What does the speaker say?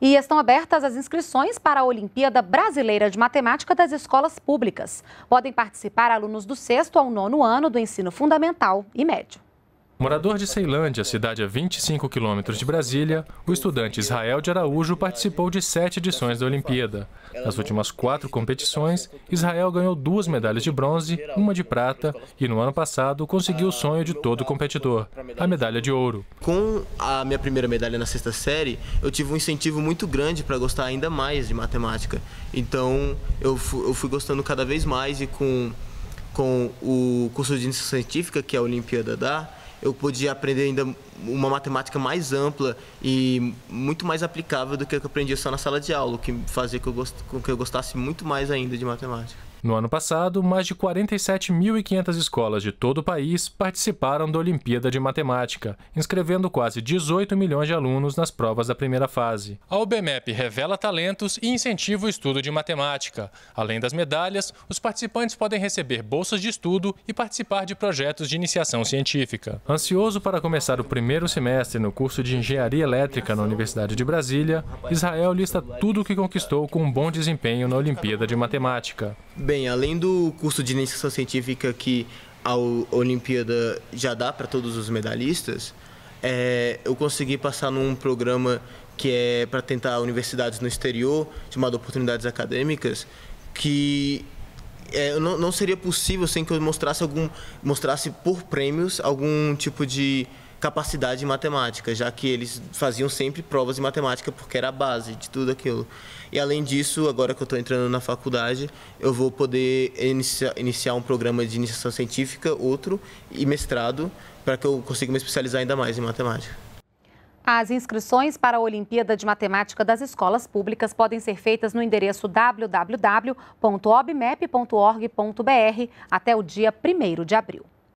E estão abertas as inscrições para a Olimpíada Brasileira de Matemática das Escolas Públicas. Podem participar alunos do sexto ao nono ano do ensino fundamental e médio. Morador de Ceilândia, cidade a 25 quilômetros de Brasília, o estudante Israel de Araújo participou de sete edições da Olimpíada. Nas últimas quatro competições, Israel ganhou duas medalhas de bronze, uma de prata e, no ano passado, conseguiu o sonho de todo competidor, a medalha de ouro. Com a minha primeira medalha na sexta série, eu tive um incentivo muito grande para gostar ainda mais de matemática. Então, eu fui gostando cada vez mais e com, com o curso de ciência científica que é a Olimpíada dá, eu podia aprender ainda uma matemática mais ampla e muito mais aplicável do que eu aprendia só na sala de aula, o que fazia com que eu gostasse muito mais ainda de matemática. No ano passado, mais de 47.500 escolas de todo o país participaram da Olimpíada de Matemática, inscrevendo quase 18 milhões de alunos nas provas da primeira fase. A UBMEP revela talentos e incentiva o estudo de matemática. Além das medalhas, os participantes podem receber bolsas de estudo e participar de projetos de iniciação científica. Ansioso para começar o primeiro semestre no curso de Engenharia Elétrica na Universidade de Brasília, Israel lista tudo o que conquistou com um bom desempenho na Olimpíada de Matemática. Bem, além do curso de iniciação científica que a Olimpíada já dá para todos os medalhistas, é, eu consegui passar num programa que é para tentar universidades no exterior, chamado Oportunidades Acadêmicas, que é, não, não seria possível sem que eu mostrasse algum mostrasse por prêmios algum tipo de capacidade em matemática, já que eles faziam sempre provas em matemática porque era a base de tudo aquilo. E além disso, agora que eu estou entrando na faculdade, eu vou poder iniciar um programa de iniciação científica, outro, e mestrado, para que eu consiga me especializar ainda mais em matemática. As inscrições para a Olimpíada de Matemática das Escolas Públicas podem ser feitas no endereço www.obmep.org.br até o dia 1 de abril.